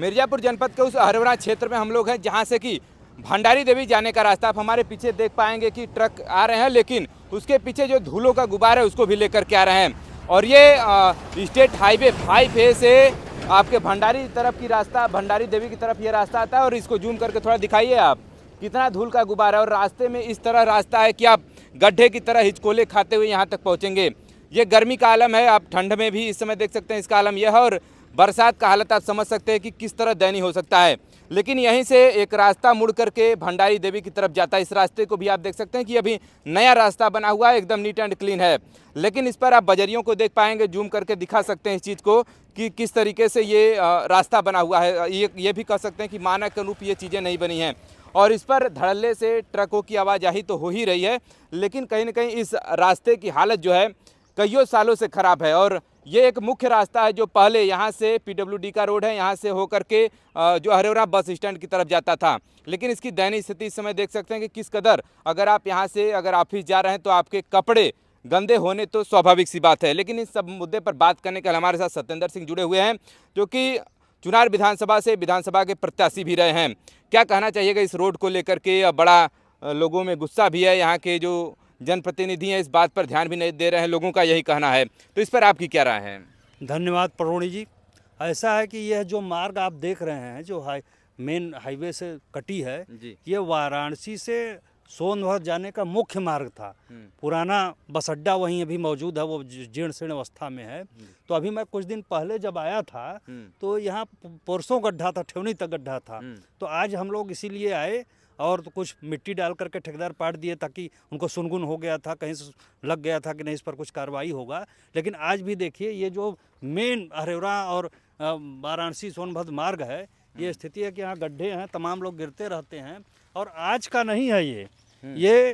मिर्जापुर जनपद के उस अहरवरा क्षेत्र में हम लोग हैं जहाँ से कि भंडारी देवी जाने का रास्ता आप हमारे पीछे देख पाएंगे कि ट्रक आ रहे हैं लेकिन उसके पीछे जो धूलों का गुब्बार है उसको भी लेकर के आ रहे हैं और ये स्टेट हाईवे फाइव है से आपके भंडारी तरफ की रास्ता भंडारी देवी की तरफ ये रास्ता आता है और इसको जूम करके थोड़ा दिखाइए आप कितना धूल का गुब्बार है और रास्ते में इस तरह रास्ता है कि आप गड्ढे की तरह हिचकोले खाते हुए यहाँ तक पहुँचेंगे ये गर्मी का आलम है आप ठंड में भी इस समय देख सकते हैं इसका आलम यह है और बरसात का हालत आप समझ सकते हैं कि किस तरह दयनीय हो सकता है लेकिन यहीं से एक रास्ता मुड़ करके भंडारी देवी की तरफ जाता है इस रास्ते को भी आप देख सकते हैं कि अभी नया रास्ता बना हुआ है एकदम नीट एंड क्लीन है लेकिन इस पर आप बजरियों को देख पाएंगे जूम करके दिखा सकते हैं इस चीज़ को कि किस तरीके से ये रास्ता बना हुआ है ये ये भी कह सकते हैं कि मानक अनुरूप ये चीज़ें नहीं बनी हैं और इस पर धड़ल्ले से ट्रकों की आवाजाही तो हो ही रही है लेकिन कहीं ना कहीं इस रास्ते की हालत जो है कईयों सालों से ख़राब है और ये एक मुख्य रास्ता है जो पहले यहाँ से पीडब्ल्यूडी का रोड है यहाँ से होकर के जो हरेवरा बस स्टैंड की तरफ जाता था लेकिन इसकी दैनिक स्थिति इस समय देख सकते हैं कि किस कदर अगर आप यहाँ से अगर ऑफिस जा रहे हैं तो आपके कपड़े गंदे होने तो स्वाभाविक सी बात है लेकिन इस सब मुद्दे पर बात करने के हमारे साथ सत्येंद्र सिंह जुड़े हुए हैं जो कि चुनार विधानसभा से विधानसभा के प्रत्याशी भी रहे हैं क्या कहना चाहिएगा इस रोड को लेकर के बड़ा लोगों में गुस्सा भी है यहाँ के जो जनप्रतिनिधि हैं इस बात पर ध्यान भी नहीं दे रहे हैं लोगों का यही कहना है तो इस पर आपकी क्या राय है धन्यवाद परोणी जी ऐसा है कि यह जो मार्ग आप देख रहे हैं जो हाई मेन हाईवे से कटी है ये वाराणसी से सोनभद्र जाने का मुख्य मार्ग था हम्म। पुराना बस अड्डा वहीं अभी मौजूद है वो जीर्ण शीर्ण अवस्था में है तो अभी मैं कुछ दिन पहले जब आया था हम्म। तो यहाँ परसों गड्ढा था ठेवनी तक गड्ढा था हम्म। तो आज हम लोग इसीलिए आए और तो कुछ मिट्टी डाल करके ठेकेदार पाट दिए ताकि उनको सुनगुन हो गया था कहीं लग गया था कि नहीं इस पर कुछ कार्रवाई होगा लेकिन आज भी देखिए ये जो मेन हरेवरा और वाराणसी सोनभद्र मार्ग है ये हम्म। स्थिति है कि यहाँ गड्ढे हैं तमाम लोग गिरते रहते हैं और आज का नहीं है ये हम्म। ये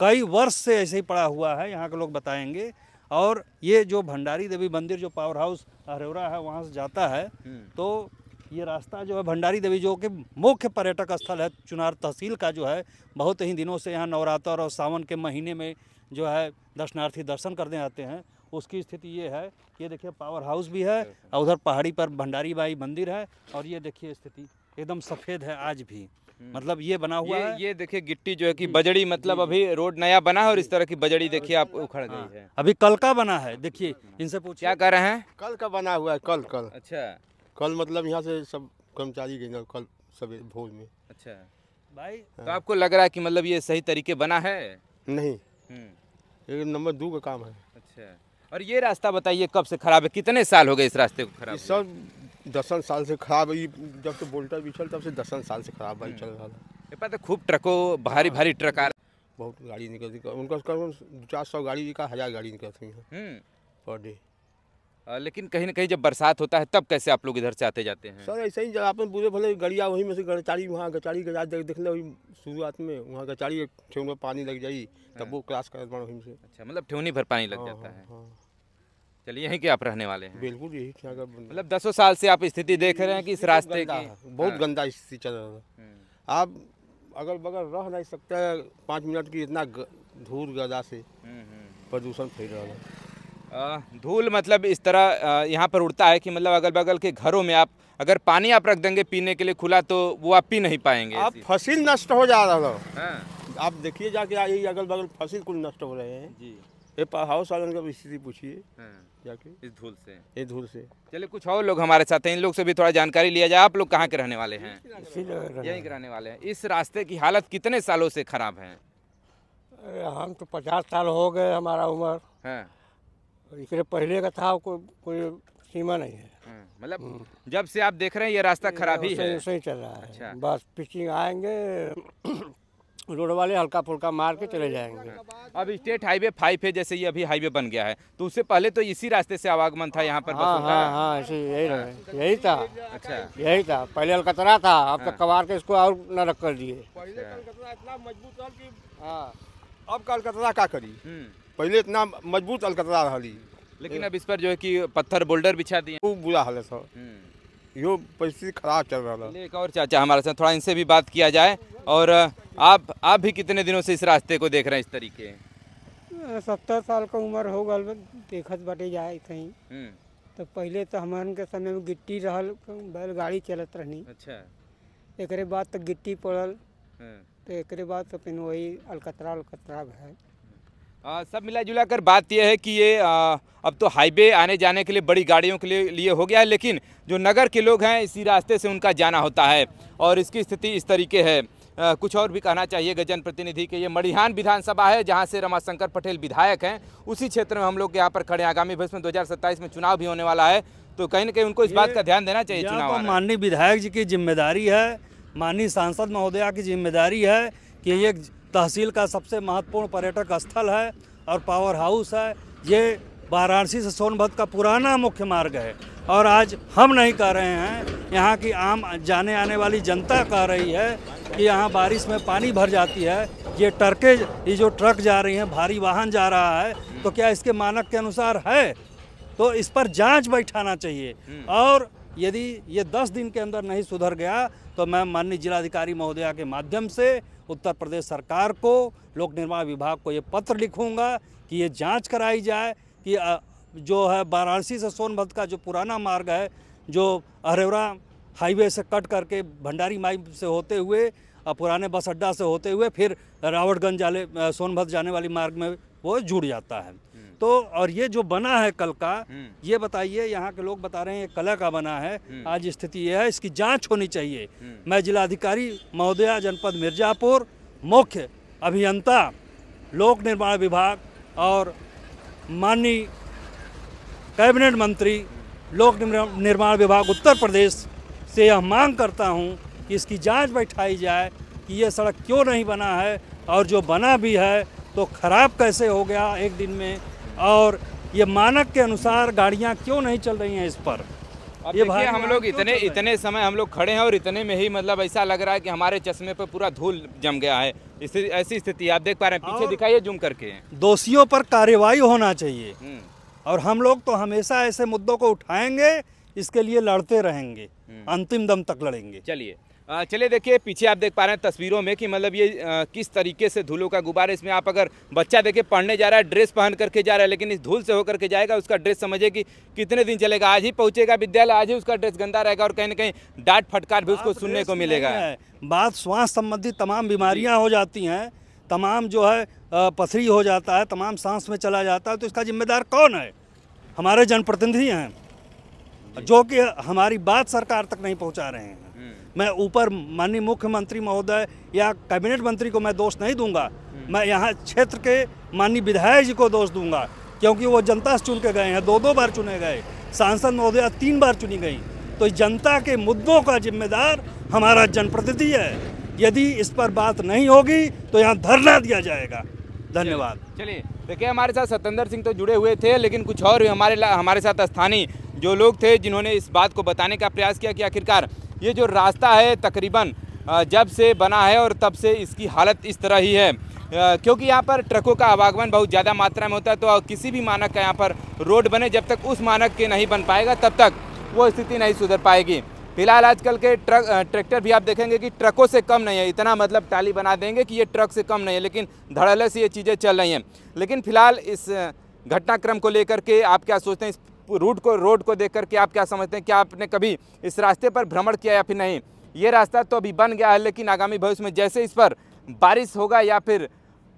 कई वर्ष से ऐसे ही पड़ा हुआ है यहाँ के लोग बताएंगे और ये जो भंडारी देवी मंदिर जो पावर हाउस हरेवरा है वहाँ से जाता है हम्म। तो ये रास्ता जो है भंडारी देवी जो कि मुख्य पर्यटक स्थल है चुनार तहसील का जो है बहुत ही दिनों से यहाँ नवरात्र और सावन के महीने में जो है दर्शनार्थी दर्शन करने आते हैं उसकी स्थिति ये है ये देखिए पावर हाउस भी है और उधर पहाड़ी पर भंडारी बाई मंदिर है और ये देखिए स्थिति एकदम सफ़ेद है आज भी हम्म। मतलब ये बना हुआ ये, है ये देखिए गिट्टी जो है कि हम्म। बजड़ी मतलब अभी रोड नया बना है और इस तरह की बजड़ी देखिए आप उखड़ गई हाँ। है अभी कल का बना है देखिए इनसे पूछ क्या कह रहे हैं कल का बना हुआ है कल कल अच्छा कल मतलब यहाँ से सब कर्मचारी गए कल सवेरे भोज में अच्छा भाई हाँ। तो आपको लग रहा है कि मतलब ये सही तरीके बना है नहीं हम्म। ये नंबर दो का काम है अच्छा और ये रास्ता बताइए कब से खराब है कितने साल हो गए इस रास्ते को खराब सब दसन साल से खराब है जब से बोल्टर बिछल तब से दसन साल से खराब भाई चल रहा हम्म। है पता खूब ट्रकों भारी हाँ। भारी ट्रक आ बहुत गाड़ी निकलती उनका कम से कम चार सौ गाड़ी का हज़ार गाड़ी निकलती है हम्म। पर डे लेकिन कहीं ना कहीं जब बरसात होता है तब कैसे आप लोग इधर से आते जाते हैं सर ऐसे ही आपने पूरे भले गड़िया वहीं में से गचाड़ी वहाँ गचाड़ी गजा देखने वही शुरुआत में वहाँ गड़चारी ठेवनी में पानी लग जाए तब हाँ। वो क्लास कर वहीं से अच्छा मतलब ठेवनी भर पानी लग हाँ, जाता हाँ, है चलिए यहीं के आप रहने वाले हैं बिल्कुल यही मतलब दसों साल से आप स्थिति देख रहे हैं कि इस रास्ते की बहुत गंदा स्थिति चल रहा है हम्म। आप अगल बगल रह नहीं सकते पाँच मिनट की इतना धूल गदा से हम्म, हम्म। प्रदूषण फैल रहा है धूल मतलब इस तरह यहाँ पर उड़ता है कि मतलब अगल बगल के घरों में आप अगर पानी आप रख देंगे पीने के लिए खुला तो वो आप पी नहीं पाएंगे आप फसल नष्ट हो जा रहा है हाँ। आप देखिए जाके आइए अगल बगल फसल कुल नष्ट हो रहे हैं जी ये हाउस वालों का स्थिति पूछिए हाँ। जाके इस धूल से ये धूल से चलिए कुछ और लोग हमारे साथ हैं इन लोग से भी थोड़ा जानकारी लिया जाए आप लोग कहाँ के रहने वाले हैं यहीं के रहने वाले हैं इस रास्ते की हालत कितने सालों से खराब है हम तो पचास साल हो गए हमारा उम्र है हाँ। इसलिए पहले का था को, कोई सीमा नहीं है हम्म, मतलब हम्म। जब से आप देख रहे हैं ये रास्ता खराब ही है सही चल रहा है अच्छा। बस पिचिंग आएंगे रोड वाले हल्का फुल्का मार के चले जाएंगे हम्म। अब स्टेट हाईवे फाइव है जैसे ये अभी हाईवे बन गया है तो उससे पहले तो इसी रास्ते से आवागमन था यहाँ पर हाँ हाँ हाँ यही हाँ। यही था अच्छा यही था पहले अलकतरा था अब तक तो हाँ। कबार के इसको और न रख कर दिए तो हाँ। अब कलकतरा का करी पहले इतना मजबूत अलकतरा रही लेकिन अब इस पर जो है कि पत्थर बोल्डर बिछा दिए खूब बुरा हाल है सर हम्म। यो परिस्थिति खराब चल रहा है एक और चाचा हमारे साथ थोड़ा इनसे भी बात किया जाए और आप आप भी कितने दिनों से इस रास्ते को देख रहे हैं इस तरीके सत्तर साल का उम्र हो गल देखत बटे जाए कहीं हम्म। तो पहले तो हमारे के समय में गिट्टी रहल बैलगाड़ी चलत रहनी अच्छा एक बाद तो गिट्टी पड़ल हम्म। तो एक बाद तो फिर वही अलकतरा अलकतरा है आ, सब मिला जुला कर बात यह है कि ये आ, अब तो हाईवे आने जाने के लिए बड़ी गाड़ियों के लिए लिए हो गया है लेकिन जो नगर के लोग हैं इसी रास्ते से उनका जाना होता है और इसकी स्थिति इस तरीके है आ, कुछ और भी कहना चाहिए गजन प्रतिनिधि के ये मड़िहान विधानसभा है जहाँ से रमाशंकर पटेल विधायक हैं उसी क्षेत्र में हम लोग यहाँ पर खड़े हैं आगामी भविष्य में दो में चुनाव भी होने वाला है तो कहीं ना कहीं उनको इस बात का ध्यान देना चाहिए चुनाव तो माननीय विधायक जी की जिम्मेदारी है माननीय सांसद महोदया की जिम्मेदारी है कि ये तहसील का सबसे महत्वपूर्ण पर्यटक स्थल है और पावर हाउस है ये वाराणसी से सोनभद्र का पुराना मुख्य मार्ग है और आज हम नहीं कह रहे हैं यहाँ की आम जाने आने वाली जनता कह रही है कि यहाँ बारिश में पानी भर जाती है ये ट्रके ये जो ट्रक जा रही हैं भारी वाहन जा रहा है तो क्या इसके मानक के अनुसार है तो इस पर जांच बैठाना चाहिए हम्म। और यदि ये दस दिन के अंदर नहीं सुधर गया तो मैं माननीय जिलाधिकारी महोदया के माध्यम से उत्तर प्रदेश सरकार को लोक निर्माण विभाग को ये पत्र लिखूँगा कि ये जाँच कराई जाए कि जो है वाराणसी से सोनभद्र का जो पुराना मार्ग है जो अरेवरा हाईवे से कट करके भंडारी माई से होते हुए पुराने बस अड्डा से होते हुए फिर रावटगंज जाने सोनभद्र जाने वाली मार्ग में वो जुड़ जाता है हम्म। तो और ये जो बना है कल का हम्म। ये बताइए यहाँ के लोग बता रहे हैं ये कला का बना है हम्म। आज स्थिति ये है इसकी जांच होनी चाहिए मैं जिलाधिकारी महोदया जनपद मिर्जापुर मुख्य अभियंता लोक निर्माण विभाग और माननीय कैबिनेट मंत्री लोक निर्माण विभाग उत्तर प्रदेश से यह मांग करता हूं कि इसकी जांच बैठाई जाए कि ये सड़क क्यों नहीं बना है और जो बना भी है तो ख़राब कैसे हो गया एक दिन में और ये मानक के अनुसार गाड़ियां क्यों नहीं चल रही हैं इस पर ये भाई हम लोग इतने इतने समय हम लोग खड़े हैं और इतने में ही मतलब ऐसा लग रहा है कि हमारे चश्मे पर पूरा धूल जम गया है ऐसी स्थिति आप देख पा रहे हैं पीछे दिखाइए जूम करके दोषियों पर कार्रवाई होना चाहिए हम्म। और हम लोग तो हमेशा ऐसे मुद्दों को उठाएंगे इसके लिए लड़ते रहेंगे हम्म। अंतिम दम तक लड़ेंगे चलिए चलिए देखिए पीछे आप देख पा रहे हैं तस्वीरों में कि मतलब ये आ, किस तरीके से धूलों का गुब्बार है इसमें आप अगर बच्चा देखिए पढ़ने जा रहा है ड्रेस पहन करके जा रहा है लेकिन इस धूल से होकर के जाएगा उसका ड्रेस समझे कि कितने दिन चलेगा आज ही पहुँचेगा विद्यालय आज ही उसका ड्रेस गंदा रहेगा और कहीं ना कहीं डांट फटकार भी उसको सुनने को मिलेगा बात श्वास संबंधी तमाम बीमारियाँ हो जाती हैं तमाम जो है पथरी हो जाता है तमाम सांस में चला जाता है तो इसका जिम्मेदार कौन है हमारे जनप्रतिनिधि हैं जो कि हमारी बात सरकार तक नहीं पहुँचा रहे हैं मैं ऊपर माननीय मुख्यमंत्री महोदय या कैबिनेट मंत्री को मैं दोष नहीं दूंगा हम्म। मैं यहाँ क्षेत्र के माननीय विधायक जी को दोष दूंगा क्योंकि वो जनता से चुन के गए हैं दो दो बार चुने गए सांसद महोदय तीन बार चुनी गई तो जनता के मुद्दों का जिम्मेदार हमारा जनप्रतिनिधि है यदि इस पर बात नहीं होगी तो यहाँ धरना दिया जाएगा धन्यवाद चलिए देखिए हमारे साथ सतेंद्र सिंह तो जुड़े हुए थे लेकिन कुछ और हमारे हमारे साथ स्थानीय जो लोग थे जिन्होंने इस बात को बताने का प्रयास किया कि आखिरकार ये जो रास्ता है तकरीबन जब से बना है और तब से इसकी हालत इस तरह ही है क्योंकि यहाँ पर ट्रकों का आवागमन बहुत ज़्यादा मात्रा में होता है तो किसी भी मानक का यहाँ पर रोड बने जब तक उस मानक के नहीं बन पाएगा तब तक वो स्थिति नहीं सुधर पाएगी फिलहाल आजकल के ट्रक ट्रैक्टर भी आप देखेंगे कि ट्रकों से कम नहीं है इतना मतलब टाली बना देंगे कि ये ट्रक से कम नहीं है लेकिन धड़ल्ले से ये चीज़ें चल रही हैं लेकिन फिलहाल इस घटनाक्रम को लेकर के आप क्या सोचते हैं इस रूट को रोड को देख करके आप क्या समझते हैं क्या आपने कभी इस रास्ते पर भ्रमण किया या फिर नहीं ये रास्ता तो अभी बन गया है लेकिन आगामी भविष्य में जैसे इस पर बारिश होगा या फिर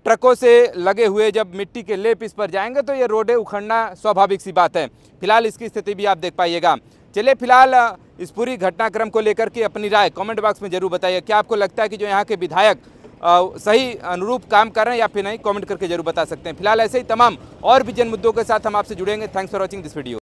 ट्रकों से लगे हुए जब मिट्टी के लेप इस पर जाएंगे तो ये रोडें उखड़ना स्वाभाविक सी बात है फिलहाल इसकी स्थिति भी आप देख पाइएगा चलिए फिलहाल इस पूरी घटनाक्रम को लेकर के अपनी राय कमेंट बॉक्स में जरूर बताइए क्या आपको लगता है कि जो यहाँ के विधायक सही अनुरूप काम कर रहे हैं या फिर नहीं कमेंट करके जरूर बता सकते हैं फिलहाल ऐसे ही तमाम और भी जन मुद्दों के साथ हम आपसे जुड़ेंगे thanks for watching this video